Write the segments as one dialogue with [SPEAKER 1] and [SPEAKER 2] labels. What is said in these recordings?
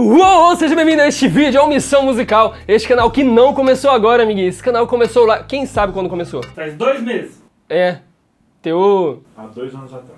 [SPEAKER 1] Uou, seja bem-vindo a este vídeo, é a Missão Musical, este canal que não começou agora, amiguinho. Esse canal começou lá, quem sabe quando começou? Faz dois meses. É, teu... Há dois anos atrás.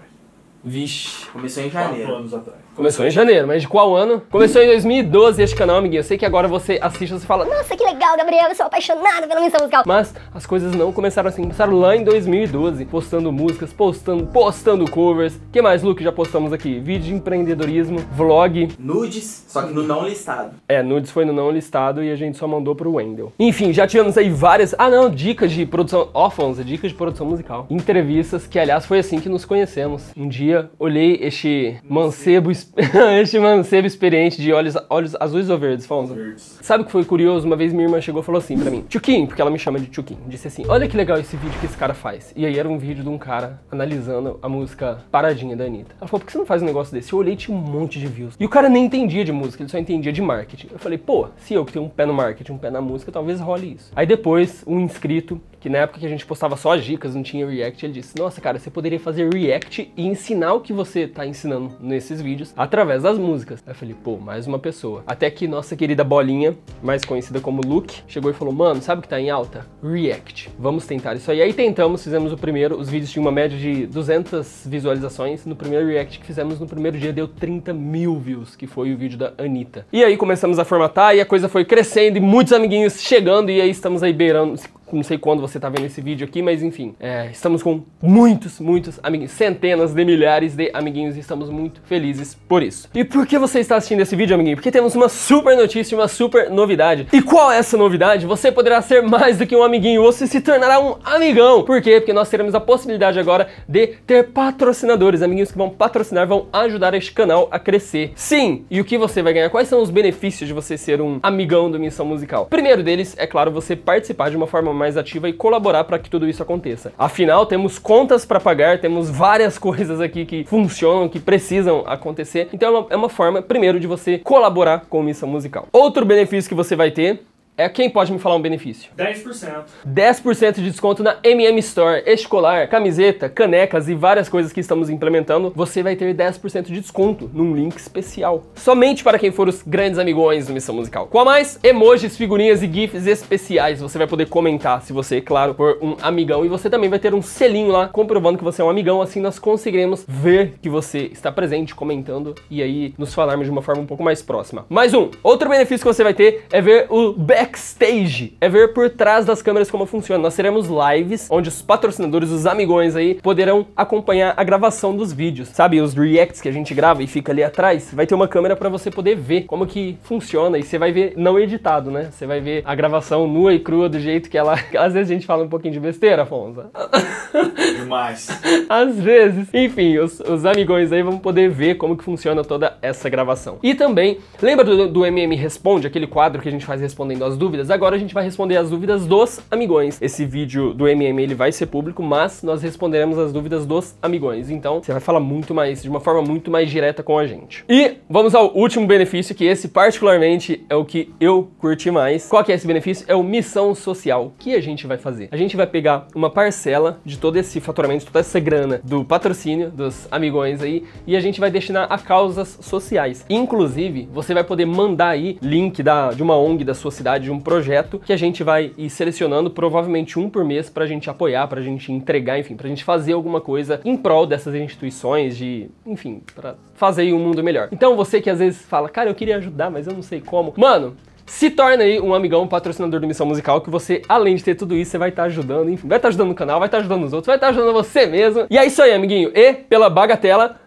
[SPEAKER 1] Vixe. Começou em janeiro. Quatro anos atrás. Começou em janeiro, mas de qual ano? Começou em 2012 este canal, amiguinho. Eu sei que agora você assiste e você fala Nossa, que legal, Gabriel, eu sou apaixonado pela missão musical. Mas as coisas não começaram assim. Começaram lá em 2012, postando músicas, postando, postando covers. que mais, Luke? Já postamos aqui. Vídeo de empreendedorismo, vlog. Nudes, só que no não listado. É, nudes foi no não listado e a gente só mandou pro Wendel. Enfim, já tivemos aí várias... Ah, não, dicas de produção... Ó, oh, dicas de produção musical. Entrevistas, que aliás foi assim que nos conhecemos. Um dia dia, olhei este mancebo, este mancebo experiente de olhos, olhos azuis ou verdes, Fonza? Verdes. Sabe o que foi curioso? Uma vez minha irmã chegou e falou assim pra mim, Tchuquim, porque ela me chama de Tchuquim. Disse assim, olha que legal esse vídeo que esse cara faz. E aí era um vídeo de um cara analisando a música Paradinha da Anitta. Ela falou, por que você não faz um negócio desse? Eu olhei tinha um monte de views. E o cara nem entendia de música, ele só entendia de marketing. Eu falei, pô, se eu que tenho um pé no marketing, um pé na música, talvez role isso. Aí depois, um inscrito, que na época que a gente postava só as dicas, não tinha react, ele disse, nossa cara, você poderia fazer react e ensinar ensinar o que você está ensinando nesses vídeos através das músicas. Aí eu falei, pô, mais uma pessoa. Até que nossa querida bolinha, mais conhecida como Luke, chegou e falou, mano, sabe o que tá em alta? React. Vamos tentar isso aí. aí tentamos, fizemos o primeiro, os vídeos tinham uma média de 200 visualizações. No primeiro React que fizemos, no primeiro dia deu 30 mil views, que foi o vídeo da Anitta. E aí começamos a formatar e a coisa foi crescendo e muitos amiguinhos chegando e aí estamos aí beirando não sei quando você está vendo esse vídeo aqui, mas enfim, é, estamos com muitos, muitos amiguinhos, centenas de milhares de amiguinhos e estamos muito felizes por isso. E por que você está assistindo esse vídeo, amiguinho? Porque temos uma super notícia, uma super novidade. E qual é essa novidade? Você poderá ser mais do que um amiguinho, você se tornará um amigão. Por quê? Porque nós teremos a possibilidade agora de ter patrocinadores, amiguinhos que vão patrocinar, vão ajudar este canal a crescer. Sim, e o que você vai ganhar? Quais são os benefícios de você ser um amigão do Missão Musical? Primeiro deles, é claro, você participar de uma forma mais ativa e colaborar para que tudo isso aconteça. Afinal, temos contas para pagar, temos várias coisas aqui que funcionam, que precisam acontecer. Então é uma, é uma forma, primeiro, de você colaborar com a missão musical. Outro benefício que você vai ter é quem pode me falar um benefício? 10%. 10% de desconto na MM Store, escolar, camiseta, canecas e várias coisas que estamos implementando. Você vai ter 10% de desconto num link especial. Somente para quem for os grandes amigões do Missão Musical. Com a mais, emojis, figurinhas e gifs especiais. Você vai poder comentar, se você, é claro, for um amigão. E você também vai ter um selinho lá comprovando que você é um amigão. Assim nós conseguiremos ver que você está presente, comentando e aí nos falarmos de uma forma um pouco mais próxima. Mais um, outro benefício que você vai ter é ver o back backstage, é ver por trás das câmeras como funciona. Nós teremos lives onde os patrocinadores, os amigões aí, poderão acompanhar a gravação dos vídeos, sabe? Os reacts que a gente grava e fica ali atrás, vai ter uma câmera para você poder ver como que funciona e você vai ver não editado, né? Você vai ver a gravação nua e crua do jeito que ela... Às vezes a gente fala um pouquinho de besteira, Afonso. Demais. Às vezes. Enfim, os, os amigões aí vão poder ver como que funciona toda essa gravação. E também, lembra do, do MM Responde, aquele quadro que a gente faz respondendo as dúvidas. Agora a gente vai responder as dúvidas dos amigões. Esse vídeo do MM ele vai ser público, mas nós responderemos as dúvidas dos amigões. Então você vai falar muito mais, de uma forma muito mais direta com a gente. E vamos ao último benefício, que esse particularmente é o que eu curti mais. Qual que é esse benefício? É o Missão Social. que a gente vai fazer? A gente vai pegar uma parcela de todo esse faturamento, toda essa grana do patrocínio dos amigões aí, e a gente vai destinar a causas sociais. Inclusive, você vai poder mandar aí link da, de uma ONG da sua cidade de um projeto que a gente vai ir selecionando, provavelmente um por mês, para a gente apoiar, para a gente entregar, enfim, para a gente fazer alguma coisa em prol dessas instituições, de, enfim, para fazer um mundo melhor. Então você que às vezes fala, cara, eu queria ajudar, mas eu não sei como. Mano, se torna aí um amigão um patrocinador do Missão Musical, que você, além de ter tudo isso, você vai estar tá ajudando, enfim, vai estar tá ajudando o canal, vai estar tá ajudando os outros, vai estar tá ajudando você mesmo. E é isso aí, amiguinho. E pela bagatela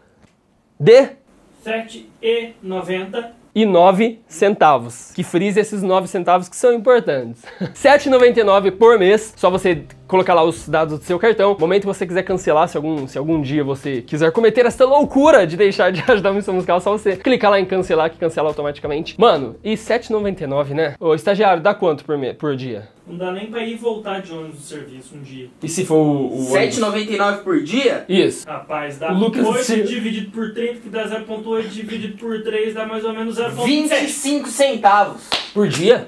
[SPEAKER 1] de R$ 7,90 e 9 centavos. Que frisa esses 9 centavos que são importantes. 7,99 por mês, só você colocar lá os dados do seu cartão. No momento que você quiser cancelar, se algum, se algum dia você quiser cometer essa loucura de deixar de ajudar a missão musical, é só você clicar lá em cancelar, que cancela automaticamente. Mano, e 7,99, né? Ô, estagiário, dá quanto por, me, por dia? Não dá nem pra ir voltar de ônibus do serviço um dia. E se for o. o 7,99 por dia? Isso. Rapaz, dá o Lucas 8 se... dividido por 30, que dá 0,8 dividido por 3, dá mais ou menos 0,25 centavos. Por dia?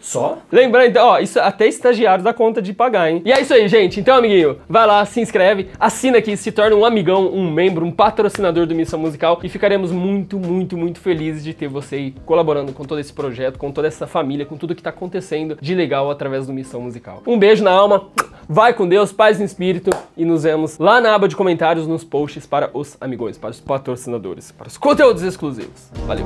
[SPEAKER 1] Só? Lembrando, então, ó, isso até estagiário dá conta de pagar, hein? E é isso aí, gente. Então, amiguinho, vai lá, se inscreve, assina aqui, se torna um amigão, um membro, um patrocinador do Missão Musical e ficaremos muito, muito, muito felizes de ter você aí colaborando com todo esse projeto, com toda essa família, com tudo que tá acontecendo de legal através do Missão Musical. Um beijo na alma, vai com Deus, paz no espírito e nos vemos lá na aba de comentários, nos posts para os amigões, para os patrocinadores, para os conteúdos exclusivos. Valeu!